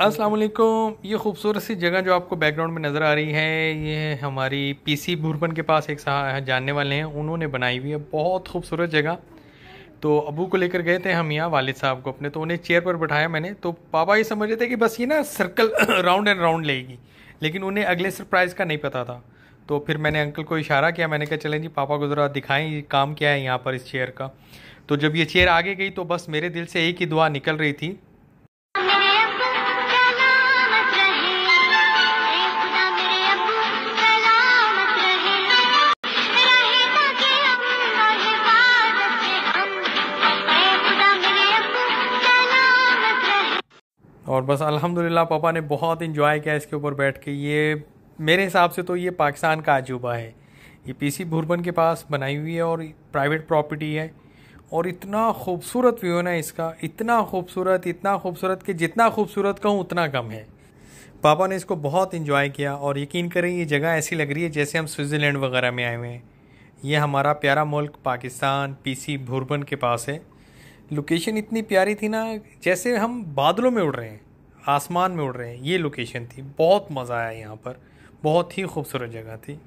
अस्सलाम वालेकुम ये खूबसूरत सी जगह जो आपको बैकग्राउंड में नज़र आ रही है ये हमारी पीसी भूरपन के पास एक जानने वाले हैं उन्होंने बनाई हुई है बहुत खूबसूरत जगह तो अबू को लेकर गए थे हम यहाँ वालिद साहब को अपने तो उन्हें चेयर पर बैठाया मैंने तो पापा ये समझ रहे थे कि बस ये ना सर्कल राउंड एंड राउंड लेगी लेकिन उन्हें अगले सरप्राइज़ का नहीं पता था तो फिर मैंने अंकल को इशारा किया मैंने कहा चलें जी पापा को ज़रा दिखाएं काम क्या है यहाँ पर इस चेयर का तो जब ये चेयर आगे गई तो बस मेरे दिल से एक ही दुआ निकल रही थी और बस अल्हम्दुलिल्लाह पापा ने बहुत इन्जॉय किया इसके ऊपर बैठ के ये मेरे हिसाब से तो ये पाकिस्तान का अजूबा है ये पीसी भूरबन के पास बनाई हुई है और प्राइवेट प्रॉपर्टी है और इतना खूबसूरत व्यू है ना इसका इतना खूबसूरत इतना खूबसूरत कि जितना खूबसूरत कहूँ उतना कम है पापा ने इसको बहुत इन्जॉय किया और यकीन करें ये जगह ऐसी लग रही है जैसे हम स्विट्ज़रलैंड वगैरह में आए हुए हैं ये हमारा प्यारा मुल्क पाकिस्तान पीसी भूरबन के पास है लोकेशन इतनी प्यारी थी ना जैसे हम बादलों में उड़ रहे हैं आसमान में उड़ रहे हैं ये लोकेशन थी बहुत मज़ा आया यहाँ पर बहुत ही खूबसूरत जगह थी